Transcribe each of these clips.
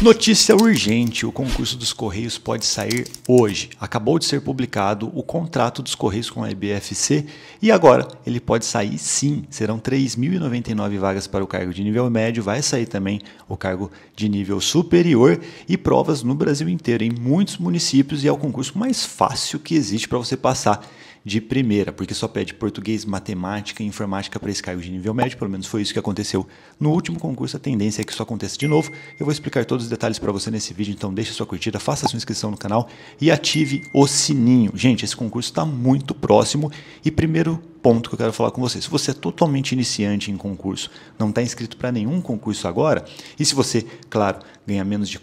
Notícia urgente: o concurso dos Correios pode sair hoje. Acabou de ser publicado o contrato dos Correios com a EBFC e agora ele pode sair sim. Serão 3.099 vagas para o cargo de nível médio, vai sair também o cargo de nível superior e provas no Brasil inteiro, em muitos municípios, e é o concurso mais fácil que existe para você passar de primeira, porque só pede português, matemática e informática para esse cargo de nível médio, pelo menos foi isso que aconteceu no último concurso, a tendência é que isso aconteça de novo. Eu vou explicar todos os detalhes para você nesse vídeo, então deixa sua curtida, faça sua inscrição no canal e ative o sininho. Gente, esse concurso está muito próximo e primeiro ponto que eu quero falar com você. Se você é totalmente iniciante em concurso, não está inscrito para nenhum concurso agora, e se você, claro, ganha menos de R$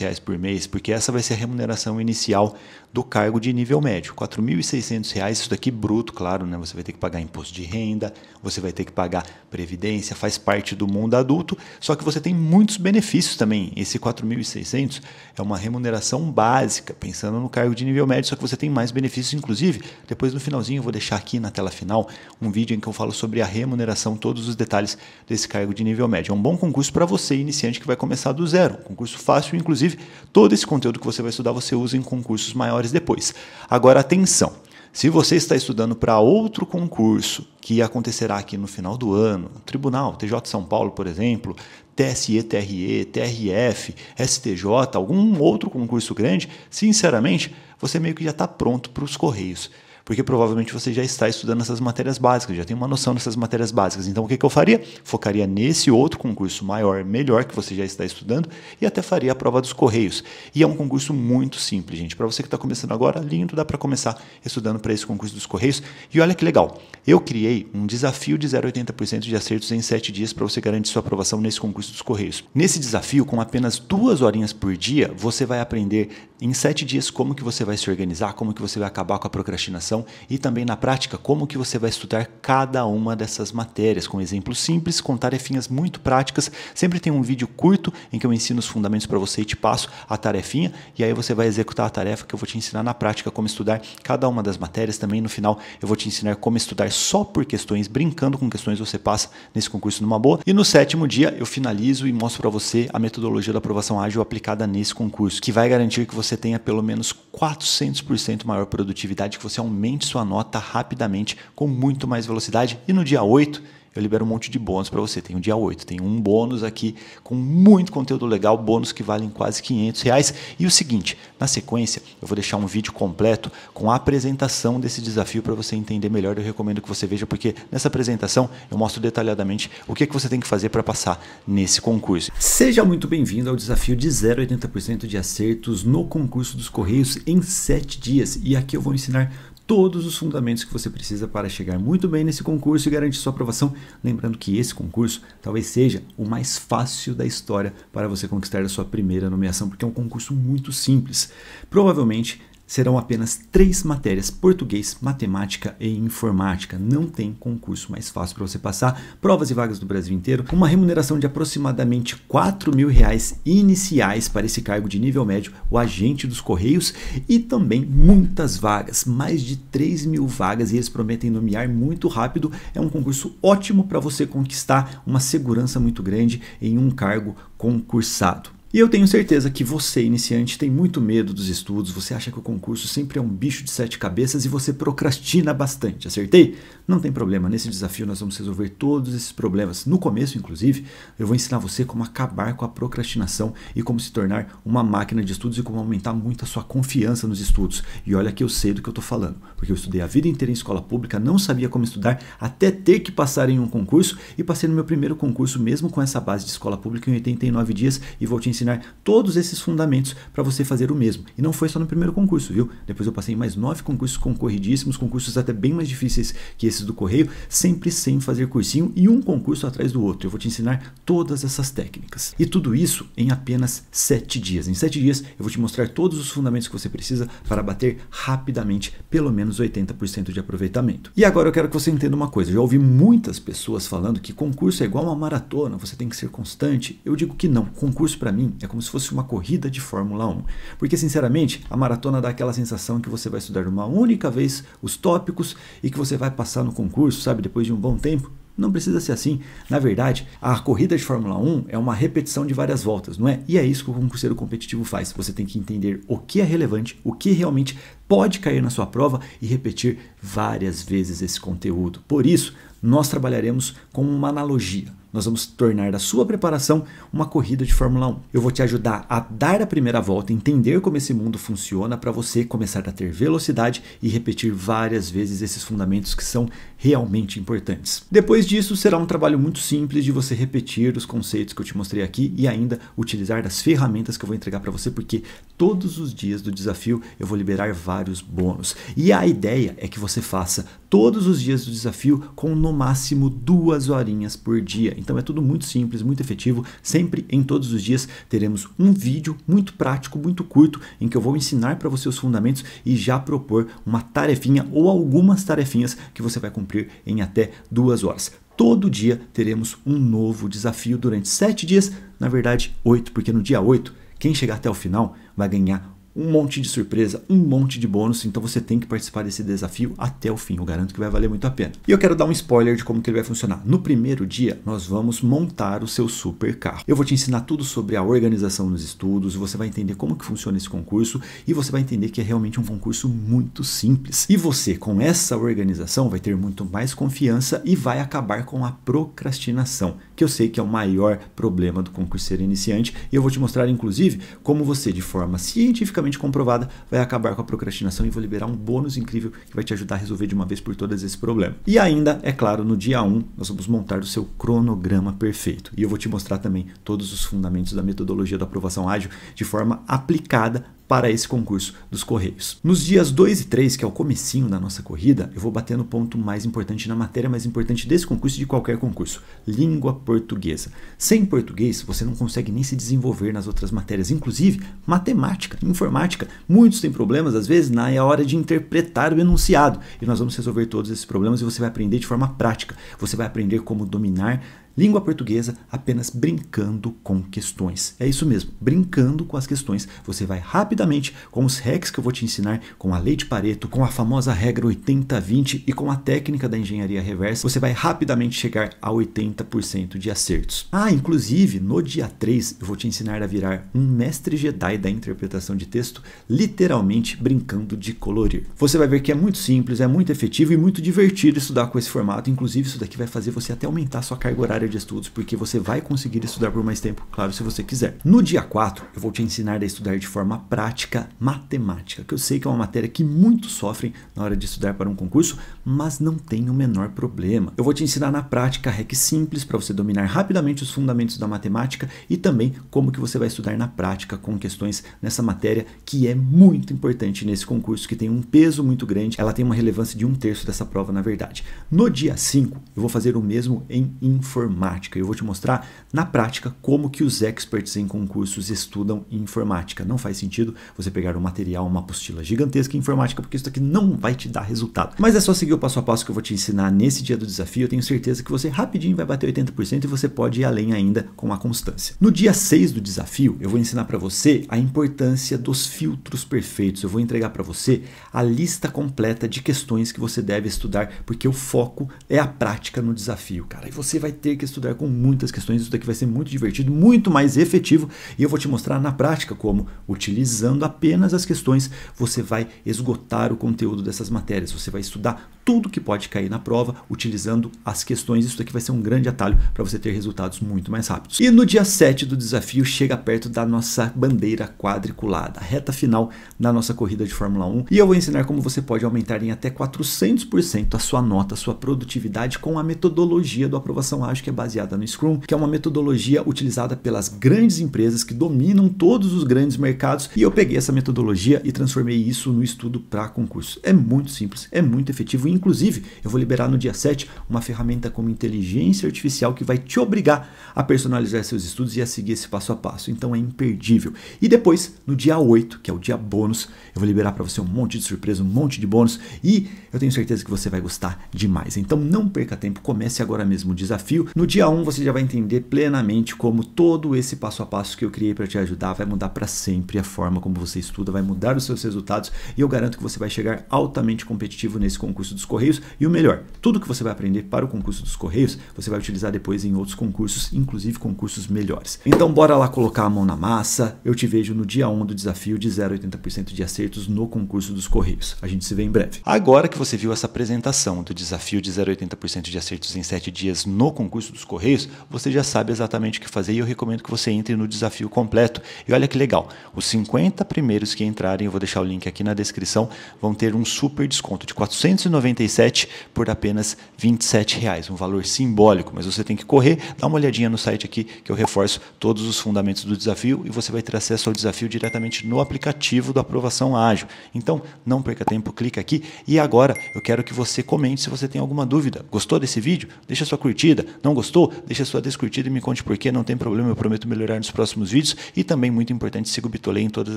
reais por mês, porque essa vai ser a remuneração inicial do cargo de nível médio, R$ reais isso daqui bruto, claro, né? Você vai ter que pagar imposto de renda, você vai ter que pagar previdência, faz parte do mundo adulto, só que você tem muitos benefícios também. Esse R$ 4.600 é uma remuneração básica, pensando no cargo de nível médio, só que você tem mais benefícios, inclusive, depois no finalzinho eu vou deixar aqui na tela final, um vídeo em que eu falo sobre a remuneração, todos os detalhes desse cargo de nível médio. É um bom concurso para você, iniciante, que vai começar do zero. Concurso fácil, inclusive, todo esse conteúdo que você vai estudar você usa em concursos maiores depois. Agora, atenção! Se você está estudando para outro concurso que acontecerá aqui no final do ano, Tribunal, TJ São Paulo, por exemplo, TSE, TRE, TRF, STJ, algum outro concurso grande, sinceramente, você meio que já está pronto para os Correios porque provavelmente você já está estudando essas matérias básicas, já tem uma noção dessas matérias básicas. Então, o que, que eu faria? Focaria nesse outro concurso maior, melhor, que você já está estudando, e até faria a prova dos Correios. E é um concurso muito simples, gente. Para você que está começando agora, lindo, dá para começar estudando para esse concurso dos Correios. E olha que legal, eu criei um desafio de 0,80% de acertos em 7 dias para você garantir sua aprovação nesse concurso dos Correios. Nesse desafio, com apenas duas horinhas por dia, você vai aprender em 7 dias como que você vai se organizar, como que você vai acabar com a procrastinação, e também na prática como que você vai estudar cada uma dessas matérias, com exemplos simples, com tarefinhas muito práticas. Sempre tem um vídeo curto em que eu ensino os fundamentos para você e te passo a tarefinha e aí você vai executar a tarefa que eu vou te ensinar na prática como estudar cada uma das matérias. Também no final eu vou te ensinar como estudar só por questões, brincando com questões você passa nesse concurso numa boa. E no sétimo dia eu finalizo e mostro para você a metodologia da aprovação ágil aplicada nesse concurso, que vai garantir que você tenha pelo menos 400% maior produtividade que você aumente aumente sua nota rapidamente, com muito mais velocidade. E no dia 8, eu libero um monte de bônus para você. Tem o dia 8, tem um bônus aqui com muito conteúdo legal, bônus que valem quase 500 reais. E o seguinte, na sequência, eu vou deixar um vídeo completo com a apresentação desse desafio para você entender melhor. Eu recomendo que você veja, porque nessa apresentação eu mostro detalhadamente o que, é que você tem que fazer para passar nesse concurso. Seja muito bem-vindo ao desafio de 0,80% de acertos no concurso dos Correios em 7 dias. E aqui eu vou ensinar todos os fundamentos que você precisa para chegar muito bem nesse concurso e garantir sua aprovação. Lembrando que esse concurso talvez seja o mais fácil da história para você conquistar a sua primeira nomeação, porque é um concurso muito simples. Provavelmente serão apenas três matérias: português, matemática e informática. Não tem concurso mais fácil para você passar. Provas e vagas do Brasil inteiro. Uma remuneração de aproximadamente 4 mil reais iniciais para esse cargo de nível médio, o agente dos Correios, e também muitas vagas, mais de 3 mil vagas, e eles prometem nomear muito rápido. É um concurso ótimo para você conquistar uma segurança muito grande em um cargo concursado. E eu tenho certeza que você, iniciante, tem muito medo dos estudos, você acha que o concurso sempre é um bicho de sete cabeças e você procrastina bastante, acertei? Não tem problema, nesse desafio nós vamos resolver todos esses problemas. No começo, inclusive, eu vou ensinar você como acabar com a procrastinação e como se tornar uma máquina de estudos e como aumentar muito a sua confiança nos estudos. E olha que eu sei do que eu estou falando, porque eu estudei a vida inteira em escola pública, não sabia como estudar, até ter que passar em um concurso e passei no meu primeiro concurso mesmo com essa base de escola pública em 89 dias e vou te ensinar ensinar todos esses fundamentos para você fazer o mesmo. E não foi só no primeiro concurso, viu? Depois eu passei mais nove concursos concorridíssimos, concursos até bem mais difíceis que esses do Correio, sempre sem fazer cursinho e um concurso atrás do outro. Eu vou te ensinar todas essas técnicas. E tudo isso em apenas sete dias. Em sete dias eu vou te mostrar todos os fundamentos que você precisa para bater rapidamente pelo menos 80% de aproveitamento. E agora eu quero que você entenda uma coisa. Eu já ouvi muitas pessoas falando que concurso é igual uma maratona, você tem que ser constante. Eu digo que não. Concurso para mim é como se fosse uma corrida de Fórmula 1. Porque, sinceramente, a maratona dá aquela sensação que você vai estudar uma única vez os tópicos e que você vai passar no concurso, sabe, depois de um bom tempo. Não precisa ser assim. Na verdade, a corrida de Fórmula 1 é uma repetição de várias voltas, não é? E é isso que o concurseiro competitivo faz. Você tem que entender o que é relevante, o que realmente pode cair na sua prova e repetir várias vezes esse conteúdo. Por isso, nós trabalharemos com uma analogia nós vamos tornar da sua preparação uma corrida de Fórmula 1. Eu vou te ajudar a dar a primeira volta, entender como esse mundo funciona para você começar a ter velocidade e repetir várias vezes esses fundamentos que são realmente importantes. Depois disso, será um trabalho muito simples de você repetir os conceitos que eu te mostrei aqui e ainda utilizar das ferramentas que eu vou entregar para você, porque todos os dias do desafio eu vou liberar vários bônus. E a ideia é que você faça todos os dias do desafio com no máximo duas horinhas por dia. Então é tudo muito simples, muito efetivo. Sempre em todos os dias teremos um vídeo muito prático, muito curto, em que eu vou ensinar para você os fundamentos e já propor uma tarefinha ou algumas tarefinhas que você vai cumprir em até duas horas todo dia teremos um novo desafio durante sete dias, na verdade, oito, porque no dia oito, quem chegar até o final vai ganhar um monte de surpresa, um monte de bônus, então você tem que participar desse desafio até o fim, eu garanto que vai valer muito a pena. E eu quero dar um spoiler de como que ele vai funcionar. No primeiro dia, nós vamos montar o seu super carro. Eu vou te ensinar tudo sobre a organização nos estudos, você vai entender como que funciona esse concurso e você vai entender que é realmente um concurso muito simples. E você, com essa organização, vai ter muito mais confiança e vai acabar com a procrastinação que eu sei que é o maior problema do concurseiro iniciante. E eu vou te mostrar, inclusive, como você, de forma cientificamente comprovada, vai acabar com a procrastinação e vou liberar um bônus incrível que vai te ajudar a resolver de uma vez por todas esse problema. E ainda, é claro, no dia 1, nós vamos montar o seu cronograma perfeito. E eu vou te mostrar também todos os fundamentos da metodologia da aprovação ágil de forma aplicada para esse concurso dos Correios. Nos dias 2 e 3, que é o comecinho da nossa corrida, eu vou bater no ponto mais importante, na matéria mais importante desse concurso e de qualquer concurso, língua portuguesa. Sem português, você não consegue nem se desenvolver nas outras matérias, inclusive matemática, informática. Muitos têm problemas, às vezes, na é hora de interpretar o enunciado. E nós vamos resolver todos esses problemas e você vai aprender de forma prática. Você vai aprender como dominar Língua portuguesa apenas brincando com questões. É isso mesmo, brincando com as questões. Você vai rapidamente com os hacks que eu vou te ensinar, com a lei de Pareto, com a famosa regra 80-20 e com a técnica da engenharia reversa, você vai rapidamente chegar a 80% de acertos. Ah, inclusive, no dia 3 eu vou te ensinar a virar um mestre Jedi da interpretação de texto, literalmente brincando de colorir. Você vai ver que é muito simples, é muito efetivo e muito divertido estudar com esse formato. Inclusive, isso daqui vai fazer você até aumentar sua carga horária área de estudos, porque você vai conseguir estudar por mais tempo, claro, se você quiser. No dia 4, eu vou te ensinar a estudar de forma prática matemática, que eu sei que é uma matéria que muitos sofrem na hora de estudar para um concurso, mas não tem o menor problema. Eu vou te ensinar na prática REC simples para você dominar rapidamente os fundamentos da matemática e também como que você vai estudar na prática com questões nessa matéria que é muito importante nesse concurso, que tem um peso muito grande, ela tem uma relevância de um terço dessa prova, na verdade. No dia 5, eu vou fazer o mesmo em informática informática. Eu vou te mostrar na prática como que os experts em concursos estudam informática. Não faz sentido você pegar um material, uma apostila gigantesca em informática, porque isso aqui não vai te dar resultado. Mas é só seguir o passo a passo que eu vou te ensinar nesse dia do desafio. Eu tenho certeza que você rapidinho vai bater 80% e você pode ir além ainda com a constância. No dia 6 do desafio, eu vou ensinar para você a importância dos filtros perfeitos. Eu vou entregar para você a lista completa de questões que você deve estudar, porque o foco é a prática no desafio, cara. E você vai ter que estudar com muitas questões. Isso daqui vai ser muito divertido, muito mais efetivo e eu vou te mostrar na prática como, utilizando apenas as questões, você vai esgotar o conteúdo dessas matérias. Você vai estudar tudo que pode cair na prova utilizando as questões. Isso daqui vai ser um grande atalho para você ter resultados muito mais rápidos. E no dia 7 do desafio chega perto da nossa bandeira quadriculada, a reta final da nossa corrida de Fórmula 1, e eu vou ensinar como você pode aumentar em até 400% a sua nota, a sua produtividade com a metodologia do aprovação ágil que é é baseada no Scrum, que é uma metodologia utilizada pelas grandes empresas que dominam todos os grandes mercados. E eu peguei essa metodologia e transformei isso no estudo para concurso. É muito simples, é muito efetivo. Inclusive, eu vou liberar no dia 7 uma ferramenta como inteligência artificial que vai te obrigar a personalizar seus estudos e a seguir esse passo a passo. Então é imperdível. E depois, no dia 8, que é o dia bônus, eu vou liberar para você um monte de surpresa, um monte de bônus e eu tenho certeza que você vai gostar demais. Então não perca tempo, comece agora mesmo o desafio. No dia 1 um, você já vai entender plenamente como todo esse passo a passo que eu criei para te ajudar vai mudar para sempre a forma como você estuda, vai mudar os seus resultados e eu garanto que você vai chegar altamente competitivo nesse concurso dos Correios. E o melhor, tudo que você vai aprender para o concurso dos Correios, você vai utilizar depois em outros concursos, inclusive concursos melhores. Então bora lá colocar a mão na massa. Eu te vejo no dia 1 um do desafio de 0,80% de acertos no concurso dos Correios. A gente se vê em breve. Agora que você viu essa apresentação do desafio de 0,80% de acertos em 7 dias no concurso dos Correios, você já sabe exatamente o que fazer e eu recomendo que você entre no desafio completo. E olha que legal, os 50 primeiros que entrarem, eu vou deixar o link aqui na descrição, vão ter um super desconto de 497 por apenas 27 reais, um valor simbólico, mas você tem que correr, dá uma olhadinha no site aqui que eu reforço todos os fundamentos do desafio e você vai ter acesso ao desafio diretamente no aplicativo do Aprovação Ágil. Então, não perca tempo, clica aqui e agora eu quero que você comente se você tem alguma dúvida. Gostou desse vídeo? Deixa sua curtida. Não gostou, deixa sua descurtida e me conte por que, não tem problema, eu prometo melhorar nos próximos vídeos. E também, muito importante, siga o Bitolei em todas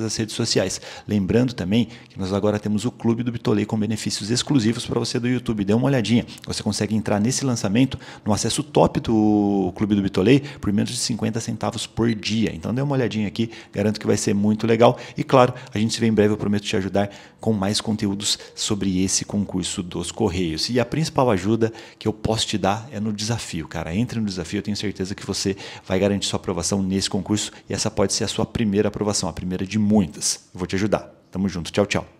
as redes sociais. Lembrando também que nós agora temos o Clube do Bitolei com benefícios exclusivos para você do YouTube. Dê uma olhadinha, você consegue entrar nesse lançamento no acesso top do Clube do Bitolei por menos de 50 centavos por dia. Então dê uma olhadinha aqui, garanto que vai ser muito legal. E claro, a gente se vê em breve, eu prometo te ajudar com mais conteúdos sobre esse concurso dos Correios. E a principal ajuda que eu posso te dar é no desafio, cara entre no desafio, eu tenho certeza que você vai garantir sua aprovação nesse concurso e essa pode ser a sua primeira aprovação, a primeira de muitas. Eu vou te ajudar. Tamo junto, tchau, tchau.